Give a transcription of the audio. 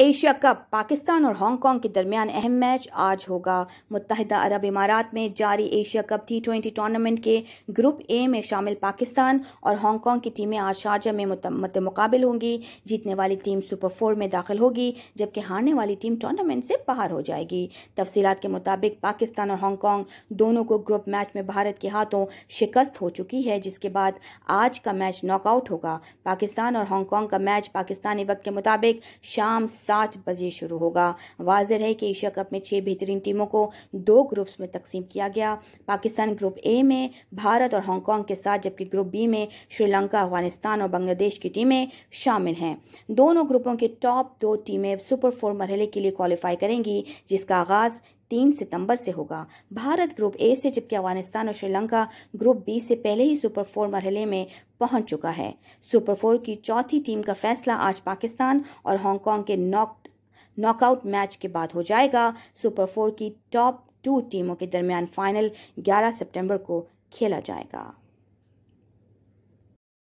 Asia cup Pakistan और Hong Kong के दरमियान अहम मैच आज होगा मुतहदा अरब इमारात में जारी Asia cup T twenty tournament के ग्रुप ए में शामिल पाकिस्तान और हांगकांग की टीमें आज शारजा में मत मुकाबल होंगी जीतने वाली टीम सुपर फोर में दाखिल होगी जबकि हारने वाली टीम टूर्नामेंट से बाहर हो जाएगी तफसीत के मुताबिक पाकिस्तान और हांगकांग दोनों को ग्रुप मैच में भारत के हाथों शिकस्त हो चुकी है जिसके बाद आज का मैच नॉकआउट होगा पाकिस्तान और हांगकॉन्ग का मैच पाकिस्तानी वक्त के मुताबिक शाम सात बजे शुरू होगा वाजिर है कि एशिया कप में छह बेहतरीन टीमों को दो ग्रुप्स में तकसीम किया गया पाकिस्तान ग्रुप ए में भारत और हांगकॉन्ग के साथ जबकि ग्रुप बी में श्रीलंका अफगानिस्तान और बांग्लादेश की टीमें शामिल हैं दोनों ग्रुपों के टॉप दो टीमें सुपर फोर मरहले के लिए क्वालिफाई करेंगी जिसका आगाज तीन सितंबर से होगा भारत ग्रुप ए से जबकि अफगानिस्तान और श्रीलंका ग्रुप बी से पहले ही सुपर फोर मरहले में पहुंच चुका है सुपर फोर की चौथी टीम का फैसला आज पाकिस्तान और हांगकांग के नॉक नॉकआउट मैच के बाद हो जाएगा सुपर फोर की टॉप टू टीमों के दरमियान फाइनल 11 सितंबर को खेला जाएगा